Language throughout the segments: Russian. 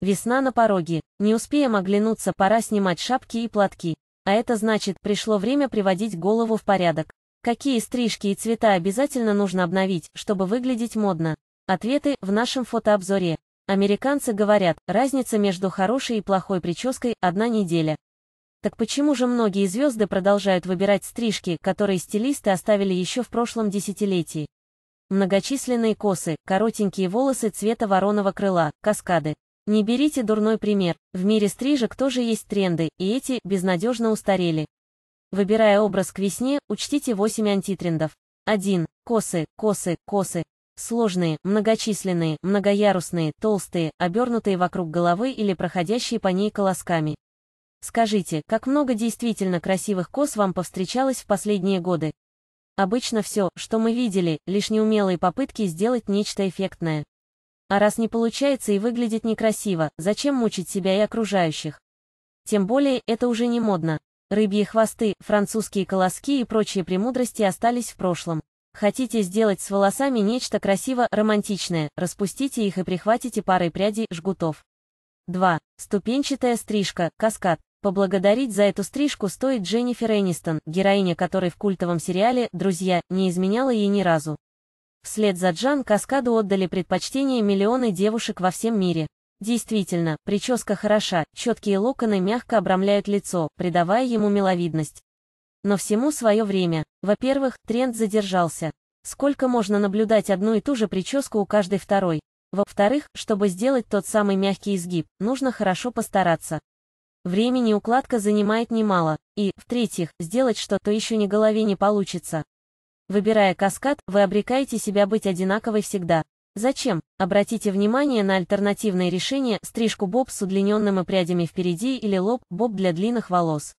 Весна на пороге. Не успеем оглянуться, пора снимать шапки и платки. А это значит, пришло время приводить голову в порядок. Какие стрижки и цвета обязательно нужно обновить, чтобы выглядеть модно? Ответы в нашем фотообзоре. Американцы говорят, разница между хорошей и плохой прической – одна неделя. Так почему же многие звезды продолжают выбирать стрижки, которые стилисты оставили еще в прошлом десятилетии? Многочисленные косы, коротенькие волосы цвета вороного крыла, каскады. Не берите дурной пример, в мире стрижек тоже есть тренды, и эти безнадежно устарели. Выбирая образ к весне, учтите 8 антитрендов. 1. Косы, косы, косы. Сложные, многочисленные, многоярусные, толстые, обернутые вокруг головы или проходящие по ней колосками. Скажите, как много действительно красивых кос вам повстречалось в последние годы? Обычно все, что мы видели, лишь неумелые попытки сделать нечто эффектное. А раз не получается и выглядит некрасиво, зачем мучить себя и окружающих? Тем более, это уже не модно. Рыбьи хвосты, французские колоски и прочие премудрости остались в прошлом. Хотите сделать с волосами нечто красиво, романтичное, распустите их и прихватите парой прядей, жгутов. 2. Ступенчатая стрижка, каскад. Поблагодарить за эту стрижку стоит Дженнифер Энистон, героиня которой в культовом сериале «Друзья» не изменяла ей ни разу. Вслед за Джан каскаду отдали предпочтение миллионы девушек во всем мире. Действительно, прическа хороша, четкие локоны мягко обрамляют лицо, придавая ему миловидность. Но всему свое время. Во-первых, тренд задержался. Сколько можно наблюдать одну и ту же прическу у каждой второй? Во-вторых, чтобы сделать тот самый мягкий изгиб, нужно хорошо постараться. Времени укладка занимает немало. И, в-третьих, сделать что-то еще ни голове не получится, Выбирая каскад, вы обрекаете себя быть одинаковой всегда. Зачем? Обратите внимание на альтернативные решения стрижку боб с удлиненным и прядями впереди или лоб боб для длинных волос.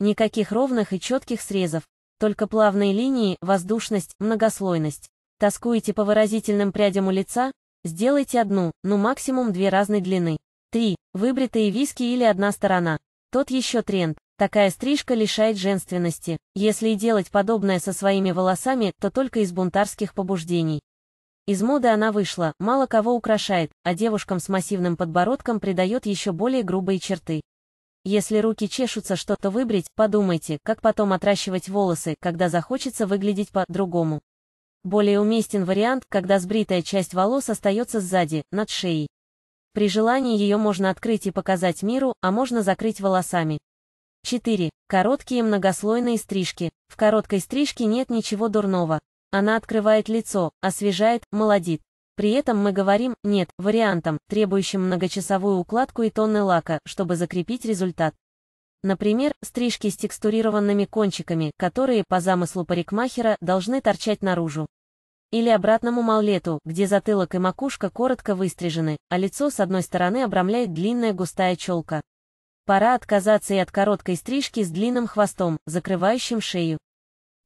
Никаких ровных и четких срезов, только плавные линии, воздушность, многослойность. Тоскуете по выразительным прядям у лица? Сделайте одну, ну максимум две разной длины. 3. Выбритые виски или одна сторона. Тот еще тренд. Такая стрижка лишает женственности. Если и делать подобное со своими волосами, то только из бунтарских побуждений. Из моды она вышла, мало кого украшает, а девушкам с массивным подбородком придает еще более грубые черты. Если руки чешутся что-то выбрить, подумайте, как потом отращивать волосы, когда захочется выглядеть по-другому. Более уместен вариант, когда сбритая часть волос остается сзади, над шеей. При желании ее можно открыть и показать миру, а можно закрыть волосами. 4. Короткие многослойные стрижки. В короткой стрижке нет ничего дурного. Она открывает лицо, освежает, молодит. При этом мы говорим «нет» вариантам, требующим многочасовую укладку и тонны лака, чтобы закрепить результат. Например, стрижки с текстурированными кончиками, которые, по замыслу парикмахера, должны торчать наружу. Или обратному маллету, где затылок и макушка коротко выстрижены, а лицо с одной стороны обрамляет длинная густая челка. Пора отказаться и от короткой стрижки с длинным хвостом, закрывающим шею.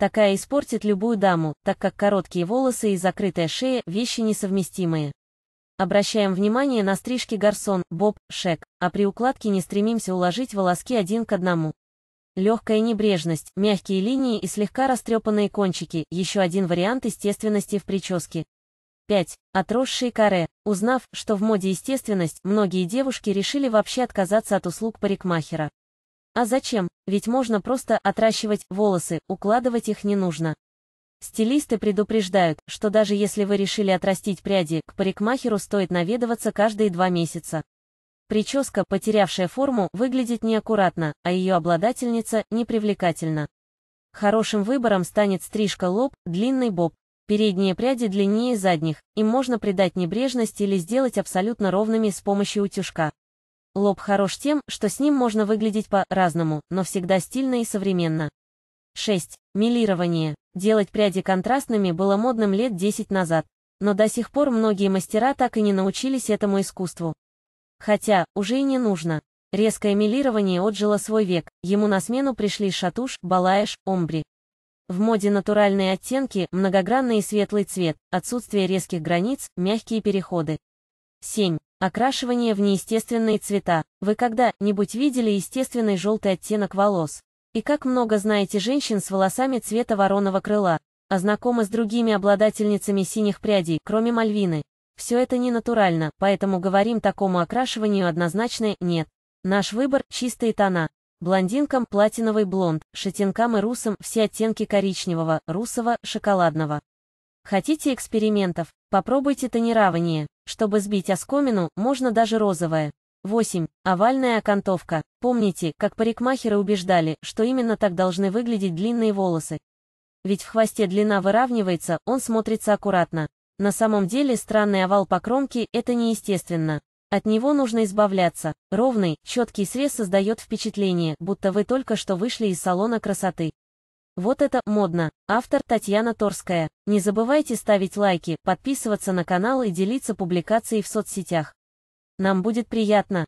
Такая испортит любую даму, так как короткие волосы и закрытая шея – вещи несовместимые. Обращаем внимание на стрижки гарсон, боб, шек, а при укладке не стремимся уложить волоски один к одному. Легкая небрежность, мягкие линии и слегка растрепанные кончики – еще один вариант естественности в прическе. 5. Отросшие каре. Узнав, что в моде естественность, многие девушки решили вообще отказаться от услуг парикмахера. А зачем? Ведь можно просто отращивать волосы, укладывать их не нужно. Стилисты предупреждают, что даже если вы решили отрастить пряди, к парикмахеру стоит наведываться каждые два месяца. Прическа, потерявшая форму, выглядит неаккуратно, а ее обладательница – непривлекательна. Хорошим выбором станет стрижка лоб, длинный боб, Передние пряди длиннее задних, им можно придать небрежность или сделать абсолютно ровными с помощью утюжка. Лоб хорош тем, что с ним можно выглядеть по-разному, но всегда стильно и современно. 6. Милирование. Делать пряди контрастными было модным лет 10 назад, но до сих пор многие мастера так и не научились этому искусству. Хотя, уже и не нужно. Резкое милирование отжило свой век, ему на смену пришли шатуш, балаеш, омбри. В моде натуральные оттенки, многогранный и светлый цвет, отсутствие резких границ, мягкие переходы. 7. Окрашивание в неестественные цвета. Вы когда-нибудь видели естественный желтый оттенок волос? И как много знаете женщин с волосами цвета вороного крыла, а знакомы с другими обладательницами синих прядей, кроме Мальвины? Все это не натурально, поэтому говорим такому окрашиванию однозначно «нет». Наш выбор – чистые тона блондинкам платиновый блонд, шатенкам и русам все оттенки коричневого, русого, шоколадного. Хотите экспериментов? Попробуйте тонирование. Чтобы сбить оскомину, можно даже розовое. 8. Овальная окантовка. Помните, как парикмахеры убеждали, что именно так должны выглядеть длинные волосы. Ведь в хвосте длина выравнивается, он смотрится аккуратно. На самом деле странный овал по кромке – это неестественно. От него нужно избавляться. Ровный, четкий срез создает впечатление, будто вы только что вышли из салона красоты. Вот это модно. Автор Татьяна Торская. Не забывайте ставить лайки, подписываться на канал и делиться публикацией в соцсетях. Нам будет приятно.